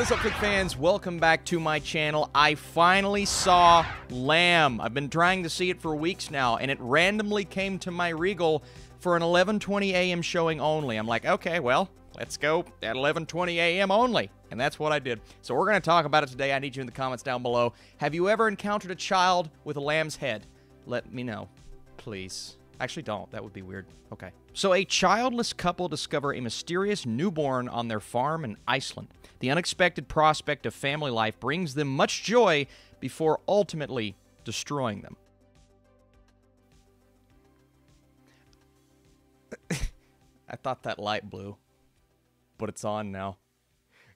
What is up, Click fans? Welcome back to my channel. I finally saw Lamb. I've been trying to see it for weeks now, and it randomly came to my Regal for an 11:20 a.m. showing only. I'm like, okay, well, let's go at 11:20 a.m. only. And that's what I did. So we're going to talk about it today. I need you in the comments down below. Have you ever encountered a child with a lamb's head? Let me know, please. Actually, don't. That would be weird. Okay. So, a childless couple discover a mysterious newborn on their farm in Iceland. The unexpected prospect of family life brings them much joy before ultimately destroying them. I thought that light blew, but it's on now.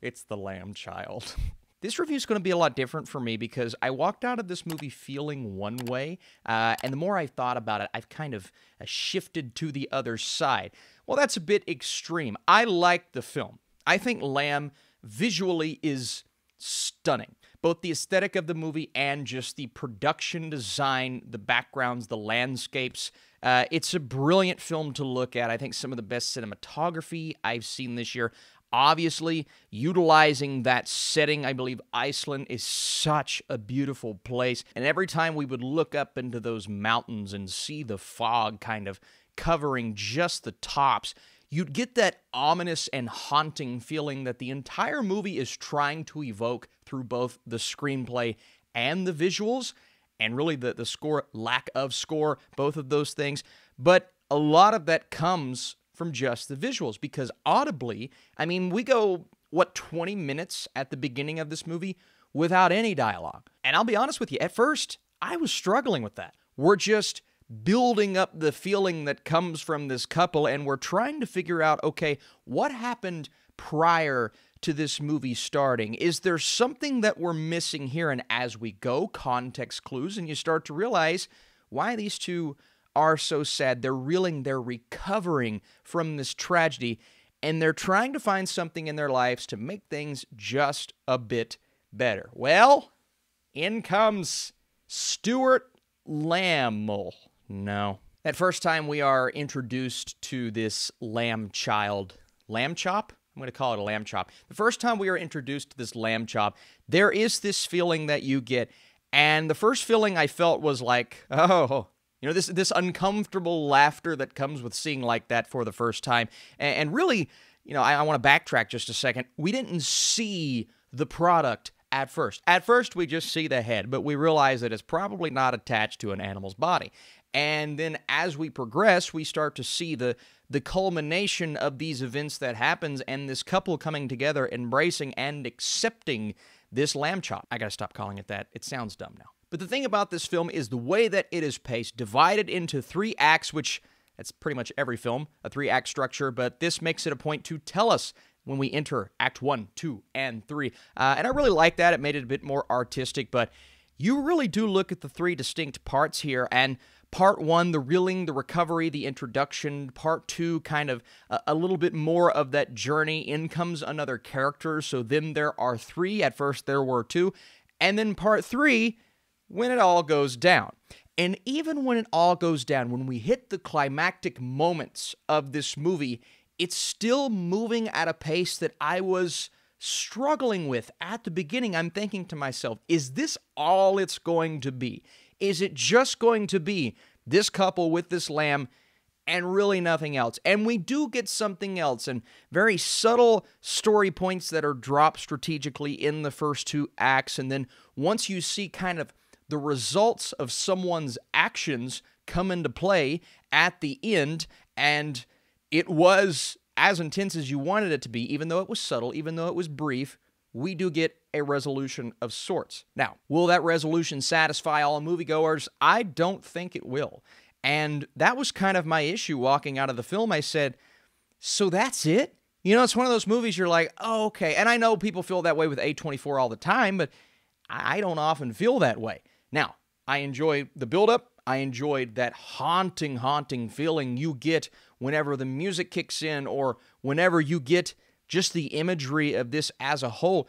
It's the lamb child. This review is going to be a lot different for me because I walked out of this movie feeling one way, uh, and the more I've thought about it, I've kind of uh, shifted to the other side. Well, that's a bit extreme. I like the film. I think Lamb visually is stunning. Both the aesthetic of the movie and just the production design, the backgrounds, the landscapes. Uh, it's a brilliant film to look at. I think some of the best cinematography I've seen this year obviously utilizing that setting i believe iceland is such a beautiful place and every time we would look up into those mountains and see the fog kind of covering just the tops you'd get that ominous and haunting feeling that the entire movie is trying to evoke through both the screenplay and the visuals and really the, the score lack of score both of those things but a lot of that comes from just the visuals because audibly, I mean, we go, what, 20 minutes at the beginning of this movie without any dialogue. And I'll be honest with you, at first, I was struggling with that. We're just building up the feeling that comes from this couple, and we're trying to figure out okay, what happened prior to this movie starting? Is there something that we're missing here? And as we go, context clues, and you start to realize why these two are so sad. They're reeling, they're recovering from this tragedy, and they're trying to find something in their lives to make things just a bit better. Well, in comes Stuart Lammel. No. That first time we are introduced to this lamb child, lamb chop? I'm going to call it a lamb chop. The first time we are introduced to this lamb chop, there is this feeling that you get. And the first feeling I felt was like, oh, you know, this this uncomfortable laughter that comes with seeing like that for the first time. And, and really, you know, I, I want to backtrack just a second. We didn't see the product at first. At first, we just see the head, but we realize that it's probably not attached to an animal's body. And then as we progress, we start to see the the culmination of these events that happens and this couple coming together, embracing and accepting this lamb chop. I gotta stop calling it that. It sounds dumb now. But the thing about this film is the way that it is paced, divided into three acts, which that's pretty much every film, a three act structure, but this makes it a point to tell us when we enter Act 1, 2, and 3. Uh, and I really like that. It made it a bit more artistic, but you really do look at the three distinct parts here. And part one, the reeling, the recovery, the introduction. Part two, kind of a, a, little bit more of that journey. In comes another character. So then there are three. At first, there were two. And then part three when it all goes down. And even when it all goes down, when we hit the climactic moments of this movie, it's still moving at a pace that I was struggling with at the beginning. I'm thinking to myself, is this all it's going to be? Is it just going to be this couple with this lamb and really nothing else? And we do get something else and very subtle story points that are dropped strategically in the first two acts. And then once you see kind of the results of someone's actions come into play at the end. And it was as intense as you wanted it to be, even though it was subtle, even though it was brief. We do get a resolution of sorts. Now, will that resolution satisfy all moviegoers? I don't think it will. And that was kind of my issue walking out of the film. I said, So that's it? You know, it's one of those movies you're like, oh, okay. And I know people feel that way with A24 all the time, but I don't often feel that way. Now, I enjoy the buildup. I enjoyed that haunting, haunting feeling you get whenever the music kicks in or whenever you get just the imagery of this as a whole.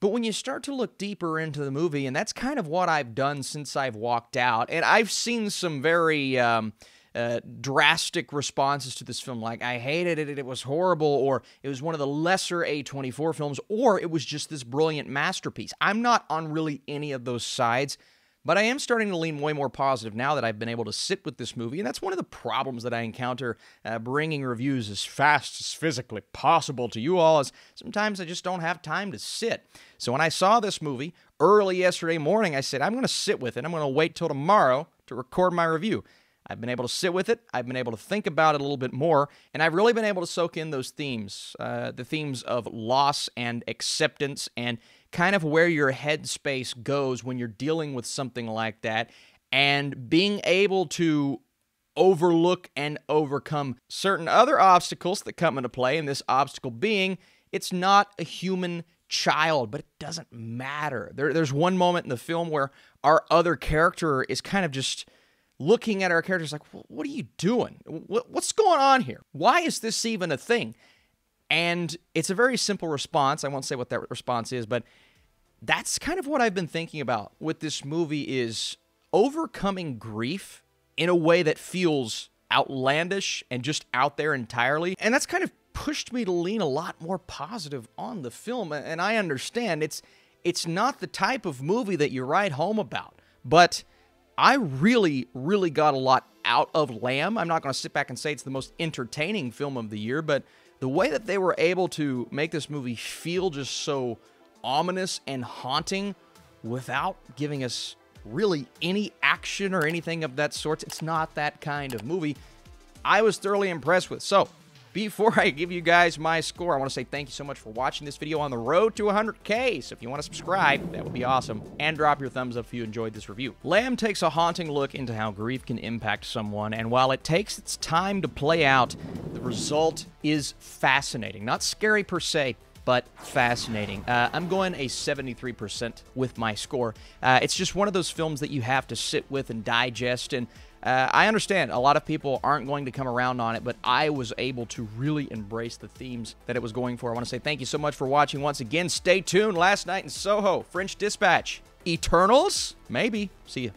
But when you start to look deeper into the movie, and that's kind of what I've done since I've walked out, and I've seen some very um, uh, drastic responses to this film, like I hated it, it was horrible, or it was one of the lesser A24 films, or it was just this brilliant masterpiece. I'm not on really any of those sides. But I am starting to lean way more positive now that I've been able to sit with this movie. And that's one of the problems that I encounter uh, bringing reviews as fast as physically possible to you all, is sometimes I just don't have time to sit. So when I saw this movie early yesterday morning, I said, I'm going to sit with it. I'm going to wait till tomorrow to record my review. I've been able to sit with it. I've been able to think about it a little bit more. And I've really been able to soak in those themes uh, the themes of loss and acceptance and kind of where your headspace goes when you're dealing with something like that. And being able to overlook and overcome certain other obstacles that come into play. And this obstacle being, it's not a human child, but it doesn't matter. There, there's one moment in the film where our other character is kind of just looking at our characters like, what are you doing? what's going on here? Why is this even a thing? And it's a very simple response. I won't say what that response is, but that's kind of what I've been thinking about with this movie is overcoming grief in a way that feels outlandish and just out there entirely. And that's kind of pushed me to lean a lot more positive on the film and I understand it's it's not the type of movie that you write home about, but I really, really got a lot out of Lamb. I'm not going to sit back and say it's the most entertaining film of the year, but the way that they were able to make this movie feel just so ominous and haunting without giving us really any action or anything of that sort, it's not that kind of movie. I was thoroughly impressed with. So, before I give you guys my score, I want to say thank you so much for watching this video on the road to 100k. So if you want to subscribe, that would be awesome. And drop your thumbs up if you enjoyed this review. Lamb takes a haunting look into how grief can impact someone, and while it takes its time to play out, the result is fascinating. Not scary per se, but fascinating. Uh, I'm going a 73% with my score. Uh, it's just one of those films that you have to sit with and digest, and uh, I understand a lot of people aren't going to come around on it, but I was able to really embrace the themes that it was going for. I want to say thank you so much for watching once again. Stay tuned. Last night in Soho, French Dispatch, Eternals? Maybe. See you.